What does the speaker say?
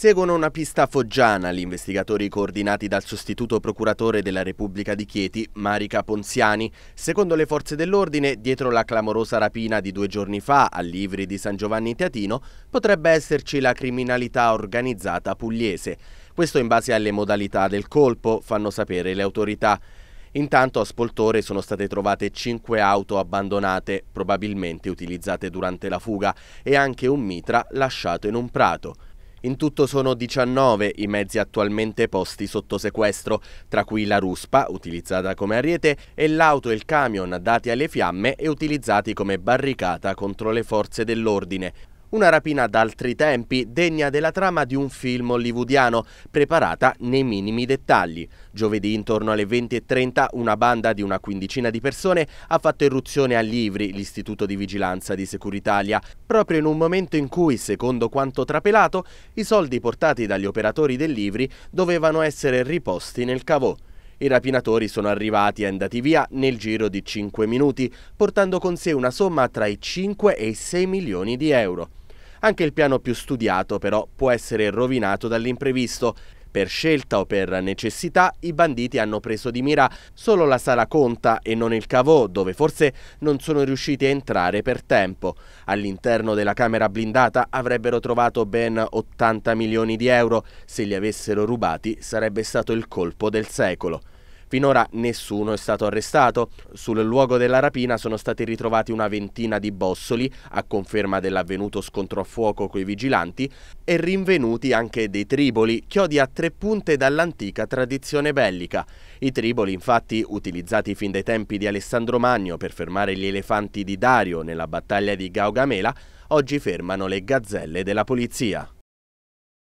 Seguono una pista foggiana gli investigatori coordinati dal sostituto procuratore della Repubblica di Chieti, Marica Ponziani. Secondo le forze dell'ordine, dietro la clamorosa rapina di due giorni fa a Livri di San Giovanni Teatino, potrebbe esserci la criminalità organizzata pugliese. Questo in base alle modalità del colpo, fanno sapere le autorità. Intanto a Spoltore sono state trovate cinque auto abbandonate, probabilmente utilizzate durante la fuga, e anche un mitra lasciato in un prato. In tutto sono 19 i mezzi attualmente posti sotto sequestro, tra cui la ruspa, utilizzata come ariete, e l'auto e il camion dati alle fiamme e utilizzati come barricata contro le forze dell'ordine. Una rapina d'altri tempi, degna della trama di un film hollywoodiano, preparata nei minimi dettagli. Giovedì intorno alle 20.30 una banda di una quindicina di persone ha fatto irruzione a Livri, l'istituto di vigilanza di Securitalia, proprio in un momento in cui, secondo quanto trapelato, i soldi portati dagli operatori del Livri dovevano essere riposti nel cavò. I rapinatori sono arrivati e andati via nel giro di 5 minuti, portando con sé una somma tra i 5 e i 6 milioni di euro. Anche il piano più studiato però può essere rovinato dall'imprevisto per scelta o per necessità i banditi hanno preso di mira solo la sala Conta e non il Cavò, dove forse non sono riusciti a entrare per tempo. All'interno della camera blindata avrebbero trovato ben 80 milioni di euro. Se li avessero rubati sarebbe stato il colpo del secolo. Finora nessuno è stato arrestato. Sul luogo della rapina sono stati ritrovati una ventina di bossoli, a conferma dell'avvenuto scontro a fuoco coi vigilanti, e rinvenuti anche dei triboli, chiodi a tre punte dall'antica tradizione bellica. I triboli, infatti, utilizzati fin dai tempi di Alessandro Magno per fermare gli elefanti di Dario nella battaglia di Gaugamela, oggi fermano le gazzelle della polizia.